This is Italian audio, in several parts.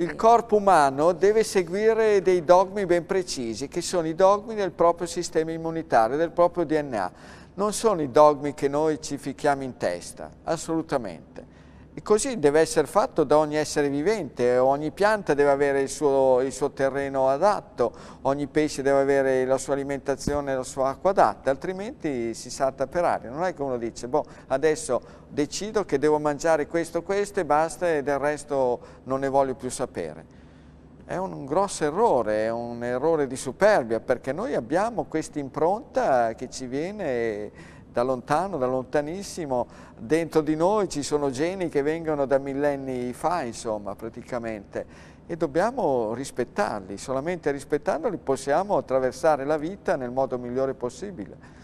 Il corpo umano deve seguire dei dogmi ben precisi, che sono i dogmi del proprio sistema immunitario, del proprio DNA. Non sono i dogmi che noi ci fichiamo in testa, assolutamente. E così deve essere fatto da ogni essere vivente, ogni pianta deve avere il suo, il suo terreno adatto, ogni pesce deve avere la sua alimentazione e la sua acqua adatta, altrimenti si salta per aria. Non è che uno dice, boh, adesso decido che devo mangiare questo, questo e basta e del resto non ne voglio più sapere è un grosso errore, è un errore di superbia, perché noi abbiamo questa impronta che ci viene da lontano, da lontanissimo, dentro di noi ci sono geni che vengono da millenni fa, insomma, praticamente, e dobbiamo rispettarli, solamente rispettandoli possiamo attraversare la vita nel modo migliore possibile.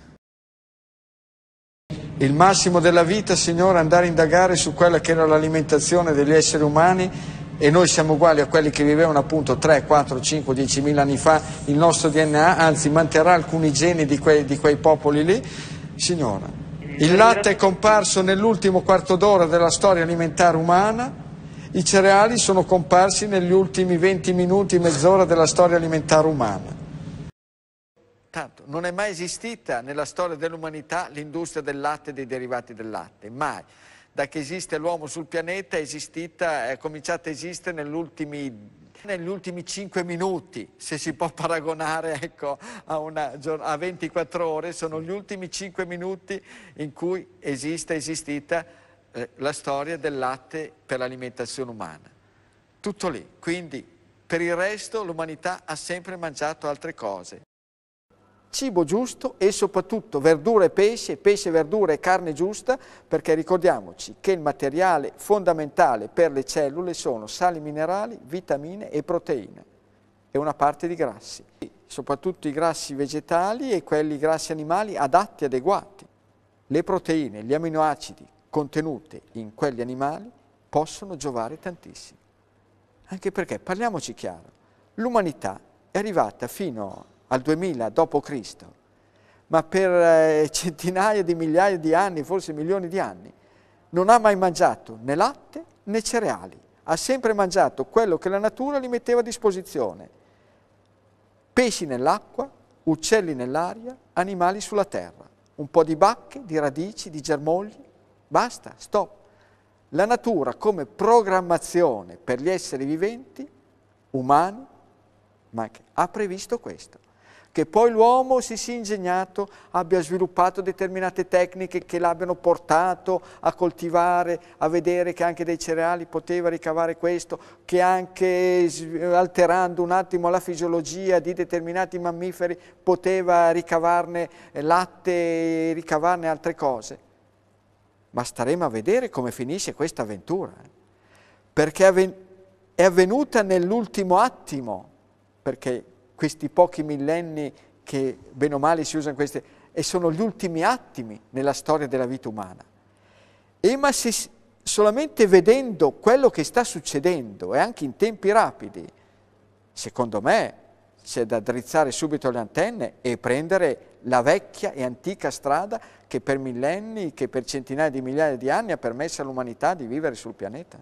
Il massimo della vita, Signore, è andare a indagare su quella che era l'alimentazione degli esseri umani e noi siamo uguali a quelli che vivevano appunto 3, 4, 5, 10 mila anni fa, il nostro DNA anzi manterrà alcuni geni di quei, di quei popoli lì Signora, il latte è comparso nell'ultimo quarto d'ora della storia alimentare umana, i cereali sono comparsi negli ultimi 20 minuti, mezz'ora della storia alimentare umana. Tanto, non è mai esistita nella storia dell'umanità l'industria del latte e dei derivati del latte, mai. Da che esiste l'uomo sul pianeta è, esistita, è cominciata a esistere negli ultimi negli ultimi 5 minuti, se si può paragonare ecco, a, una, a 24 ore, sono gli ultimi 5 minuti in cui esiste, esistita eh, la storia del latte per l'alimentazione umana. Tutto lì, quindi per il resto l'umanità ha sempre mangiato altre cose cibo giusto e soprattutto verdura e pesce, pesce, e verdura e carne giusta, perché ricordiamoci che il materiale fondamentale per le cellule sono sali minerali, vitamine e proteine e una parte di grassi, soprattutto i grassi vegetali e quelli grassi animali adatti, adeguati. Le proteine, gli aminoacidi contenute in quegli animali possono giovare tantissimo. Anche perché, parliamoci chiaro, l'umanità è arrivata fino a al 2000 d.C., ma per eh, centinaia di migliaia di anni, forse milioni di anni, non ha mai mangiato né latte né cereali, ha sempre mangiato quello che la natura gli metteva a disposizione, pesci nell'acqua, uccelli nell'aria, animali sulla terra, un po' di bacche, di radici, di germogli, basta, stop. La natura come programmazione per gli esseri viventi, umani, ma anche, ha previsto questo che poi l'uomo si sia ingegnato, abbia sviluppato determinate tecniche che l'abbiano portato a coltivare, a vedere che anche dei cereali poteva ricavare questo, che anche alterando un attimo la fisiologia di determinati mammiferi poteva ricavarne eh, latte, e ricavarne altre cose. Ma staremo a vedere come finisce questa avventura, eh. perché è avvenuta nell'ultimo attimo, perché questi pochi millenni che bene o male si usano queste, e sono gli ultimi attimi nella storia della vita umana. E ma se solamente vedendo quello che sta succedendo e anche in tempi rapidi, secondo me c'è da drizzare subito le antenne e prendere la vecchia e antica strada che per millenni, che per centinaia di migliaia di anni ha permesso all'umanità di vivere sul pianeta.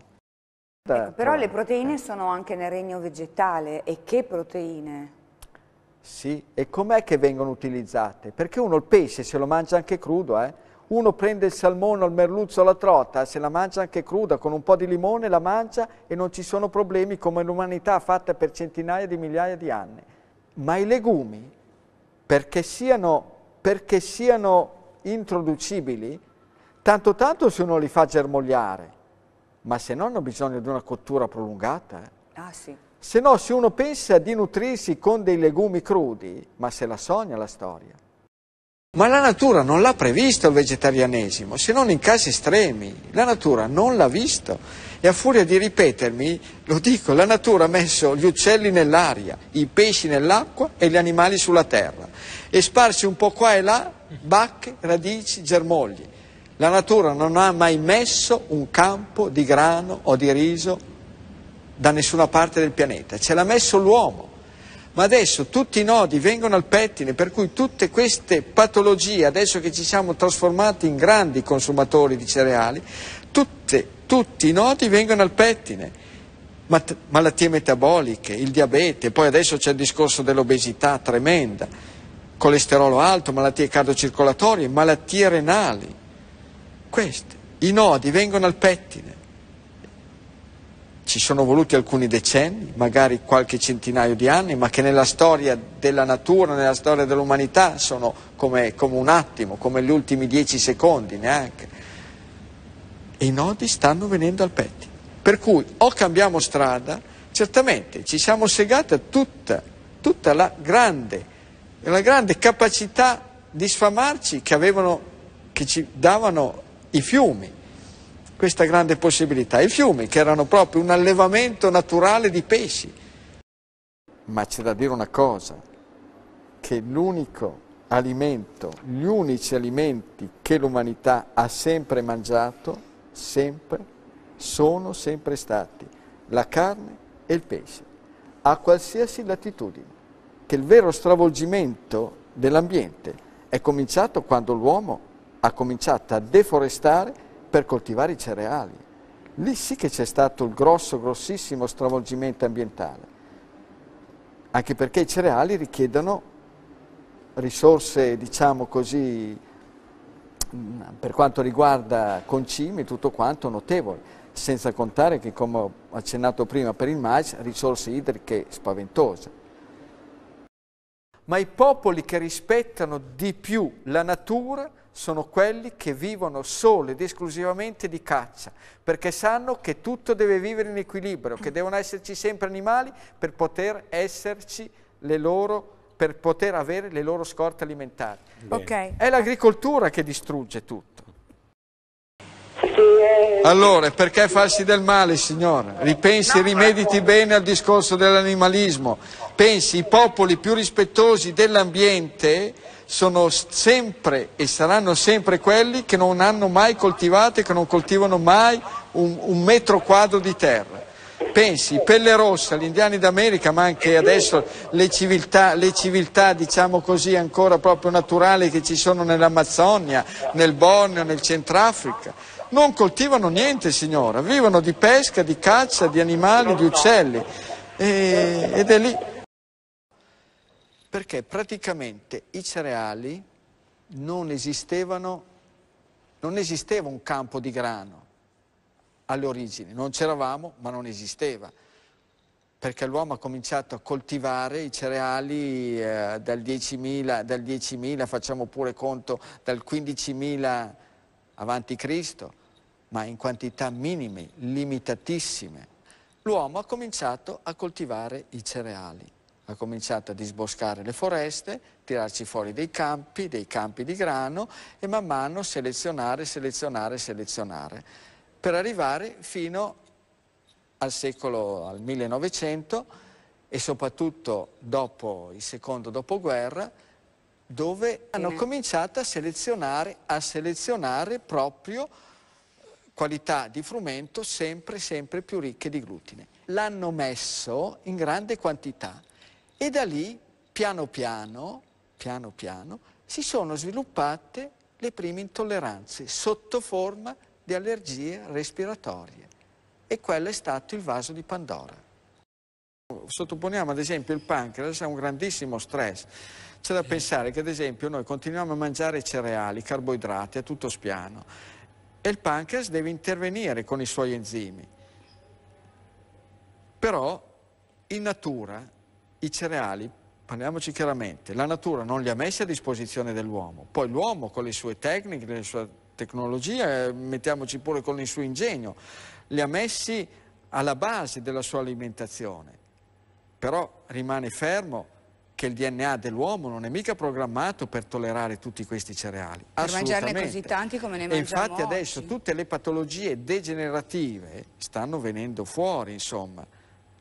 Ecco, però le proteine sono anche nel regno vegetale e che proteine? Sì, e com'è che vengono utilizzate? Perché uno il pesce se lo mangia anche crudo, eh? Uno prende il salmone, il merluzzo, la trota, se la mangia anche cruda, con un po' di limone la mangia e non ci sono problemi come l'umanità ha fatta per centinaia di migliaia di anni. Ma i legumi, perché siano, perché siano introducibili, tanto tanto se uno li fa germogliare, ma se no hanno bisogno di una cottura prolungata. Eh. Ah sì. Se no, se uno pensa di nutrirsi con dei legumi crudi, ma se la sogna la storia. Ma la natura non l'ha previsto il vegetarianesimo, se non in casi estremi. La natura non l'ha visto. E a furia di ripetermi, lo dico, la natura ha messo gli uccelli nell'aria, i pesci nell'acqua e gli animali sulla terra. E sparsi un po' qua e là bacche, radici, germogli. La natura non ha mai messo un campo di grano o di riso da nessuna parte del pianeta, ce l'ha messo l'uomo. Ma adesso tutti i nodi vengono al pettine, per cui tutte queste patologie, adesso che ci siamo trasformati in grandi consumatori di cereali, tutte, tutti i nodi vengono al pettine. Mat- malattie metaboliche, il diabete, poi adesso c'è il discorso dell'obesità tremenda, colesterolo alto, malattie cardiocircolatorie, malattie renali. Queste, i nodi vengono al pettine ci sono voluti alcuni decenni, magari qualche centinaio di anni, ma che nella storia della natura, nella storia dell'umanità sono come, come un attimo, come gli ultimi dieci secondi neanche. E i nodi stanno venendo al petto. Per cui o cambiamo strada, certamente ci siamo segata tutta, tutta la, grande, la grande, capacità di sfamarci che, avevano, che ci davano i fiumi questa grande possibilità. I fiumi, che erano proprio un allevamento naturale di pesci. Ma c'è da dire una cosa, che l'unico alimento, gli unici alimenti che l'umanità ha sempre mangiato, sempre, sono sempre stati la carne e il pesce, a qualsiasi latitudine. Che il vero stravolgimento dell'ambiente è cominciato quando l'uomo ha cominciato a deforestare per coltivare i cereali. Lì sì che c'è stato il grosso, grossissimo stravolgimento ambientale, anche perché i cereali richiedono risorse, diciamo così, per quanto riguarda concimi, tutto quanto notevoli, senza contare che, come ho accennato prima per il mais, risorse idriche spaventose. Ma i popoli che rispettano di più la natura sono quelli che vivono solo ed esclusivamente di caccia, perché sanno che tutto deve vivere in equilibrio, che devono esserci sempre animali per poter esserci le loro per poter avere le loro scorte alimentari. Okay. È l'agricoltura che distrugge tutto. Eh, allora, perché farsi del male, signora? Ripensi, rimediti bene al discorso dell'animalismo. Pensi, i popoli più rispettosi dell'ambiente sono sempre e saranno sempre quelli che non hanno mai coltivato e che non coltivano mai un, un metro quadro di terra. Pensi, Pelle Rossa, gli indiani d'America, ma anche adesso le civiltà, le civiltà, diciamo così, ancora proprio naturali che ci sono nell'Amazzonia, nel Borneo, nel Centrafrica. Non coltivano niente, signora, vivono di pesca, di caccia, di animali, di uccelli. E, ed è lì perché praticamente i cereali non esistevano, non esisteva un campo di grano alle origini, non c'eravamo ma non esisteva, perché l'uomo ha cominciato a coltivare i cereali eh, dal 10.000, dal 10.000, facciamo pure conto, dal 15.000 avanti Cristo, ma in quantità minime, limitatissime. L'uomo ha cominciato a coltivare i cereali ha cominciato a disboscare le foreste, tirarci fuori dei campi, dei campi di grano e man mano selezionare, selezionare, selezionare, per arrivare fino al secolo, al 1900 e soprattutto dopo il secondo dopoguerra, dove hanno cominciato a selezionare, a selezionare proprio eh, qualità di frumento sempre sempre più ricche di glutine. L'hanno messo in grande quantità e da lì, piano piano, piano piano, si sono sviluppate le prime intolleranze sotto forma di allergie respiratorie. E quello è stato il vaso di Pandora. Sottoponiamo ad esempio il pancreas a un grandissimo stress. C'è da pensare che ad esempio noi continuiamo a mangiare cereali, carboidrati a tutto spiano e il pancreas deve intervenire con i suoi enzimi. Però in natura i cereali, parliamoci chiaramente, la natura non li ha messi a disposizione dell'uomo, poi l'uomo con le sue tecniche, le sue tecnologie, eh, mettiamoci pure con il suo ingegno, li ha messi alla base della sua alimentazione. Però rimane fermo che il DNA dell'uomo non è mica programmato per tollerare tutti questi cereali. Per mangiarne così tanti come ne mangiamo E infatti adesso oggi. tutte le patologie degenerative stanno venendo fuori, insomma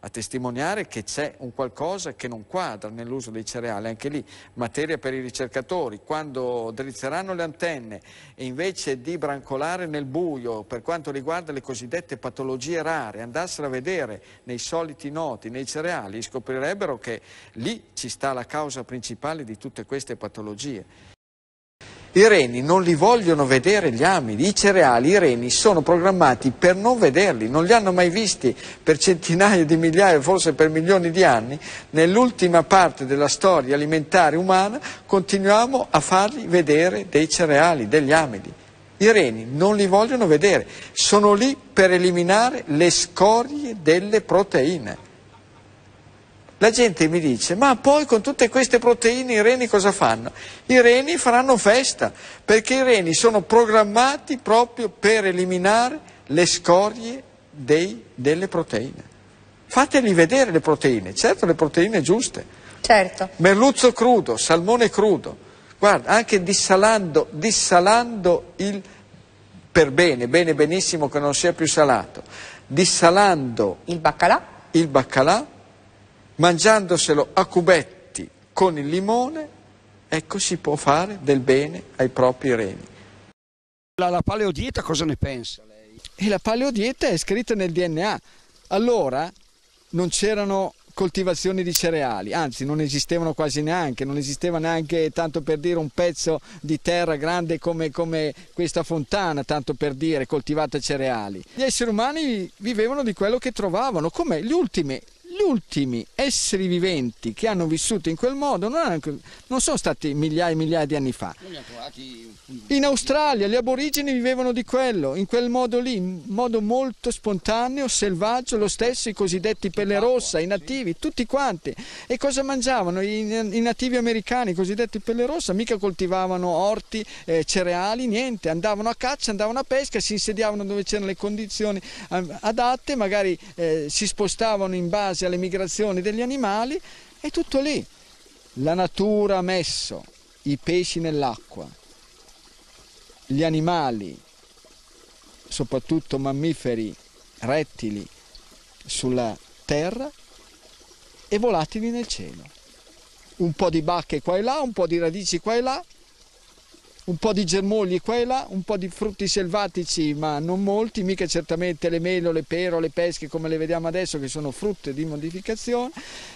a testimoniare che c'è un qualcosa che non quadra nell'uso dei cereali, anche lì materia per i ricercatori, quando drizzeranno le antenne e invece di brancolare nel buio per quanto riguarda le cosiddette patologie rare, andassero a vedere nei soliti noti, nei cereali, scoprirebbero che lì ci sta la causa principale di tutte queste patologie. I reni non li vogliono vedere gli amidi, i cereali, i reni sono programmati per non vederli, non li hanno mai visti per centinaia di migliaia, forse per milioni di anni. Nell'ultima parte della storia alimentare umana continuiamo a fargli vedere dei cereali, degli amidi. I reni non li vogliono vedere, sono lì per eliminare le scorie delle proteine. La gente mi dice, ma poi con tutte queste proteine i reni cosa fanno? I reni faranno festa, perché i reni sono programmati proprio per eliminare le scorie dei, delle proteine. Fateli vedere le proteine, certo le proteine giuste. Certo. Merluzzo crudo, salmone crudo, guarda, anche dissalando, dissalando il per bene, bene benissimo che non sia più salato, dissalando il baccalà, il baccalà mangiandoselo a cubetti con il limone, ecco si può fare del bene ai propri reni. La, la paleodieta cosa ne pensa lei? E la paleodieta è scritta nel DNA. Allora non c'erano coltivazioni di cereali, anzi non esistevano quasi neanche, non esisteva neanche tanto per dire un pezzo di terra grande come, come, questa fontana, tanto per dire coltivata cereali. Gli esseri umani vivevano di quello che trovavano, come gli ultimi gli ultimi esseri viventi che hanno vissuto in quel modo non, hanno, non sono stati migliaia e migliaia di anni fa. In Australia gli aborigeni vivevano di quello, in quel modo lì, in modo molto spontaneo, selvaggio, lo stesso i cosiddetti pelle rossa, i nativi, tutti quanti. E cosa mangiavano? I, i nativi americani, i cosiddetti pelle rossa, mica coltivavano orti, eh, cereali, niente, andavano a caccia, andavano a pesca, si insediavano dove c'erano le condizioni eh, adatte, magari eh, si spostavano in base alla le migrazioni degli animali, è tutto lì. La natura ha messo i pesci nell'acqua, gli animali, soprattutto mammiferi, rettili, sulla terra e volatili nel cielo. Un po' di bacche qua e là, un po' di radici qua e là, un po' di germogli qua e là, un po' di frutti selvatici ma non molti, mica certamente le melo, le pero, le pesche come le vediamo adesso che sono frutte di modificazione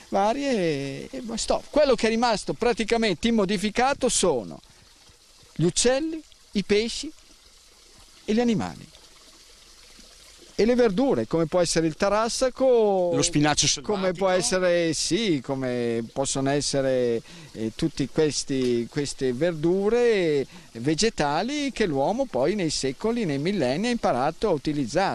varie e, basta. Quello che è rimasto praticamente immodificato sono gli uccelli, i pesci e gli animali e le verdure come può essere il tarassaco lo spinaccio selvatico come può essere sì come possono essere eh, tutte queste verdure vegetali che l'uomo poi nei secoli nei millenni ha imparato a utilizzare